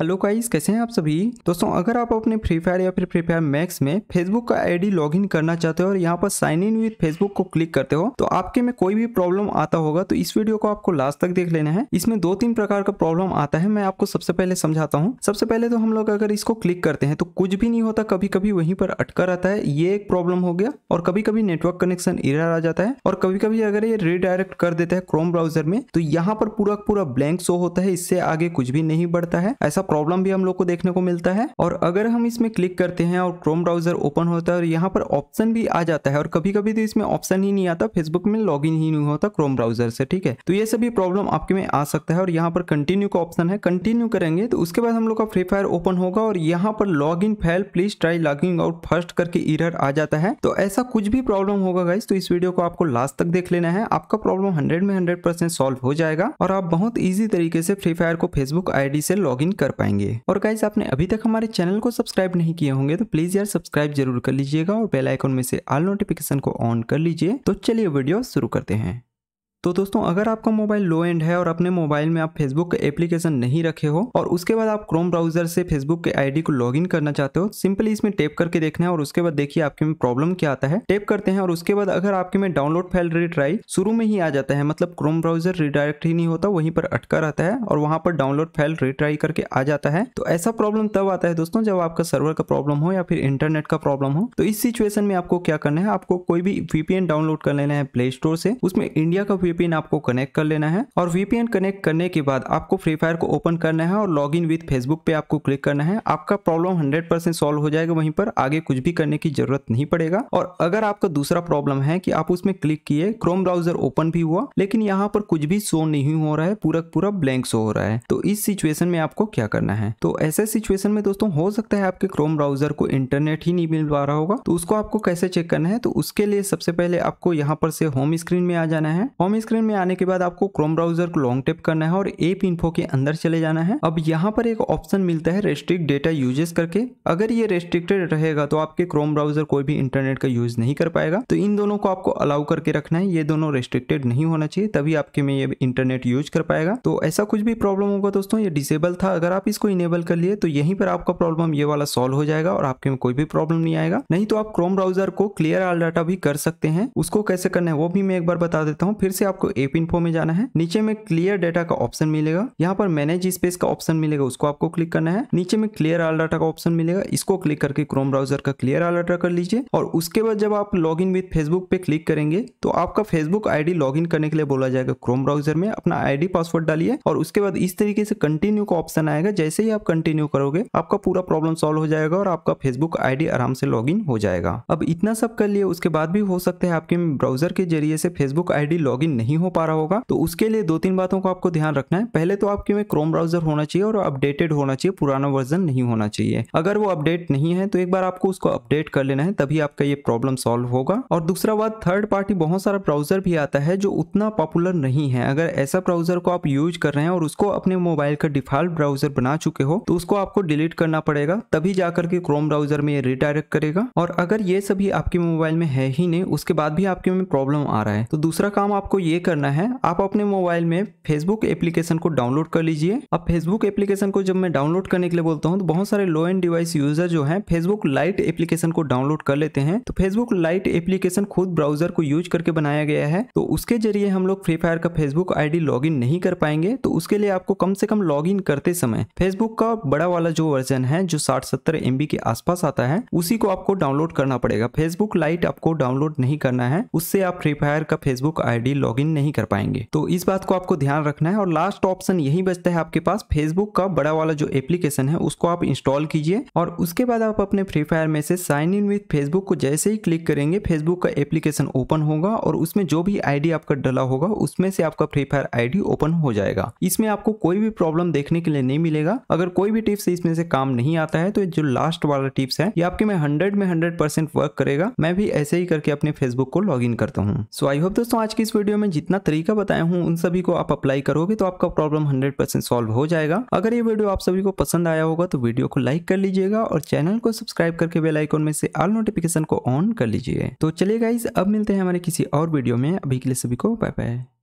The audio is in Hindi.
हेलो गाइस कैसे हैं आप सभी दोस्तों अगर आप अपने फ्री फायर या फिर फ्री फायर मैक्स में फेसबुक का आईडी लॉगिन करना चाहते हो और यहाँ पर साइन इन विद फेसबुक को क्लिक करते हो तो आपके में कोई भी प्रॉब्लम आता होगा तो इस वीडियो को आपको लास्ट तक देख लेना है इसमें दो तीन प्रकार का प्रॉब्लम आता है मैं आपको सबसे पहले समझाता हूँ सबसे पहले तो हम लोग अगर इसको क्लिक करते हैं तो कुछ भी नहीं होता कभी कभी वहीं पर अटका रहता है ये एक प्रॉब्लम हो गया और कभी कभी नेटवर्क कनेक्शन इरर आ जाता है और कभी कभी अगर ये रिडायरेक्ट कर देता है क्रोम ब्राउजर में तो यहाँ पर पूरा पूरा ब्लैंक शो होता है इससे आगे कुछ भी नहीं बढ़ता है ऐसा प्रॉब्लम भी हम लोग को देखने को मिलता है और अगर हम इसमें क्लिक करते हैं और क्रोम ब्राउजर ओपन होता है और यहाँ पर ऑप्शन भी आ जाता है और कभी कभी तो इसमें ऑप्शन ही नहीं आता फेसबुक में लॉग ही नहीं होता क्रोम ब्राउजर से ठीक है तो ये सभी प्रॉब्लम आपके में आ सकता है और यहाँ पर कंटिन्यू का ऑप्शन है कंटिन्यू करेंगे तो उसके बाद हम लोग का फ्री फायर ओपन होगा और यहाँ पर log in fail please try logging out first करके इरर आ जाता है तो ऐसा कुछ भी प्रॉब्लम होगा गाइस तो इस वीडियो को आपको लास्ट तक देख लेना है आपका प्रॉब्लम हंड्रेड में हंड्रेड परसेंट सॉल्व हो जाएगा और आप बहुत ईजी तरीके से फ्री फायर को फेसबुक आईडी से लॉग इन कर पाएंगे और गाइज आपने अभी तक हमारे चैनल को सब्सक्राइब नहीं किए होंगे तो प्लीज यार सब्सक्राइब जरूर कर लीजिएगा और बेलाइकॉन में से ऑल नोटिफिकेशन को ऑन कर लीजिए तो चलिए वीडियो शुरू करते हैं तो दोस्तों अगर आपका मोबाइल लो एंड है और अपने मोबाइल में आप फेसबुक एप्लीकेशन नहीं रखे हो और उसके बाद आप क्रोम ब्राउजर से फेसबुक के आईडी को लॉगिन करना चाहते हो सिंपली इसमें टेप करके देखना है और उसके बाद देखिए आपके में प्रॉब्लम क्या आता है टेप करते हैं और उसके बाद अगर आपके में डाउनलोड फाइल रिट्राई शुरू में ही आ जाता है मतलब क्रोम ब्राउजर रिडायरेक्ट ही नहीं होता वहीं पर अटका रहता है और वहां पर डाउनलोड फाइल रिट्राई करके आ जाता है तो ऐसा प्रॉब्लम तब आता है दोस्तों जब आपका सर्वर का प्रॉब्लम हो या फिर इंटरनेट का प्रॉब्लम हो तो इस सिचुएशन में आपको क्या करना है आपको कोई भी वीपीएन डाउनलोड कर लेना है प्ले स्टोर से उसमें इंडिया का वीपीएन आपको कनेक्ट कर लेना है और वीपीएन कनेक्ट करने के बाद आपको फ्री फायर को ओपन करना है और लॉग इन विथ फेसबुक पे आपको क्लिक करना है आपका प्रॉब्लम हंड्रेड परसेंट सॉल्व हो जाएगा वहीं पर आगे कुछ भी करने की जरूरत नहीं पड़ेगा और अगर आपका दूसरा प्रॉब्लम है कि आप उसमें क्लिक किए क्रोम ब्राउजर ओपन भी हुआ लेकिन यहाँ पर कुछ भी शो नहीं हो रहा है पूरा पूरा ब्लैंक शो हो रहा है तो इस सिचुएशन में आपको क्या करना है तो ऐसे सिचुएशन में दोस्तों हो सकता है आपके क्रोम ब्राउजर को इंटरनेट ही नहीं मिल पा रहा होगा तो उसको आपको कैसे चेक करना है तो उसके लिए सबसे पहले आपको यहाँ पर से होम स्क्रीन में आ जाना है होम होम स्क्रीन में आने के बाद आपको क्रोम ब्राउजर को लॉन्ग टेप करना है और एप इन्फो के अंदर चले जाना है अब यहाँ पर एक ऑप्शन मिलता है रेस्ट्रिक्ट डेटा यूजेस करके अगर ये रेस्ट्रिक्टेड रहेगा तो आपके क्रोम ब्राउजर कोई भी इंटरनेट का यूज नहीं कर पाएगा तो इन दोनों को आपको अलाउ करके रखना है ये दोनों रेस्ट्रिक्टेड नहीं होना चाहिए तभी आपके में ये इंटरनेट यूज कर पाएगा तो ऐसा कुछ भी प्रॉब्लम होगा दोस्तों ये डिसेबल था अगर आप इसको इनेबल कर लिए तो यहीं पर आपका प्रॉब्लम ये वाला सॉल्व हो जाएगा और आपके में कोई भी प्रॉब्लम नहीं आएगा नहीं तो आप क्रोम ब्राउजर को क्लियर आल डाटा भी कर सकते हैं उसको कैसे करना है वो भी मैं एक बार बता देता हूँ फिर से आपको एप इन्फो में जाना है नीचे में क्लियर डेटा का ऑप्शन मिलेगा यहाँ पर मैनेज स्पेस का ऑप्शन मिलेगा उसको आपको क्लिक करना है नीचे में क्लियर आल डाटा का ऑप्शन मिलेगा इसको क्लिक करके क्रोम ब्राउजर का क्लियर आल डाटा कर लीजिए और उसके बाद जब आप लॉग इन विथ फेसबुक पे क्लिक करेंगे तो आपका फेसबुक आईडी लॉग इन करने के लिए बोला जाएगा क्रोम ब्राउजर में अपना आईडी पासवर्ड डालिए और उसके बाद इस तरीके से कंटिन्यू का ऑप्शन आएगा जैसे ही आप कंटिन्यू करोगे आपका पूरा प्रॉब्लम सॉल्व हो जाएगा और आपका फेसबुक आईडी आराम से लॉग हो जाएगा अब इतना सब कर लिए उसके बाद भी हो सकता है आपके ब्राउजर के जरिए से फेसबुक आईडी लॉगिन नहीं हो पा रहा होगा तो उसके लिए दो तीन बातों को आपको ध्यान रखना है पहले तो आपके में क्रोम ब्राउजर होना चाहिए और अपडेटेड होना चाहिए पुराना वर्जन नहीं होना चाहिए अगर वो अपडेट नहीं है तो एक बार आपको उसको अपडेट कर लेना है तभी आपका ये प्रॉब्लम सॉल्व होगा और दूसरा बात थर्ड पार्टी बहुत सारा ब्राउजर भी आता है जो उतना पॉपुलर नहीं है अगर ऐसा ब्राउजर को आप यूज कर रहे हैं और उसको अपने मोबाइल का डिफॉल्ट ब्राउजर बना चुके हो तो उसको आपको डिलीट करना पड़ेगा तभी जाकर के क्रोम ब्राउजर में ये रिडायरेक्ट करेगा और अगर ये सभी आपके मोबाइल में है ही नहीं उसके बाद भी आपके में प्रॉब्लम आ रहा है तो दूसरा काम आपको ये करना है आप अपने मोबाइल में फेसबुक एप्लीकेशन को डाउनलोड कर लीजिए अब फेसबुक एप्लीकेशन को जब मैं डाउनलोड करने के लिए बोलता हूँ तो बहुत सारे लो एंड डिवाइस यूजर जो है फेसबुक लाइट एप्लीकेशन को डाउनलोड कर लेते हैं तो फेसबुक लाइट एप्लीकेशन खुद ब्राउजर को यूज करके बनाया गया है तो उसके जरिए हम लोग फ्री फायर का फेसबुक आई लॉगिन नहीं कर पाएंगे तो उसके लिए आपको कम से कम लॉगिन करते समय फेसबुक का बड़ा वाला जो वर्जन है जो साठ सत्तर एम के आसपास आता है उसी को आपको डाउनलोड करना पड़ेगा फेसबुक लाइट आपको डाउनलोड नहीं करना है उससे आप फ्री फायर का फेसबुक डी लॉग लॉग नहीं कर पाएंगे तो इस बात को आपको ध्यान रखना है और लास्ट ऑप्शन यही बचता है आपके पास फेसबुक का बड़ा वाला जो एप्लीकेशन है उसको आप इंस्टॉल कीजिए और उसके बाद आप अपने फ्री फायर में से साइन इन विथ फेसबुक को जैसे ही क्लिक करेंगे फेसबुक का एप्लीकेशन ओपन होगा और उसमें जो भी आईडी आपका डला होगा उसमें से आपका फ्री फायर आईडी ओपन हो जाएगा इसमें आपको कोई भी प्रॉब्लम देखने के लिए नहीं मिलेगा अगर कोई भी टिप्स इसमें से काम नहीं आता है तो जो लास्ट वाला टिप्स है ये आपके में हंड्रेड में हंड्रेड वर्क करेगा मैं भी ऐसे ही करके अपने फेसबुक को लॉग करता हूँ सो आई होप दोस्तों आज की इस वीडियो में मैं जितना तरीका बताया हूँ उन सभी को आप अप्लाई करोगे तो आपका प्रॉब्लम हंड्रेड परसेंट सॉल्व हो जाएगा अगर ये वीडियो आप सभी को पसंद आया होगा तो वीडियो को लाइक कर लीजिएगा और चैनल को सब्सक्राइब करके बेल में से ऑल नोटिफिकेशन को ऑन कर लीजिए तो चलिए गाइज अब मिलते हैं हमारे किसी और वीडियो में अभी के लिए सभी को बाय बाय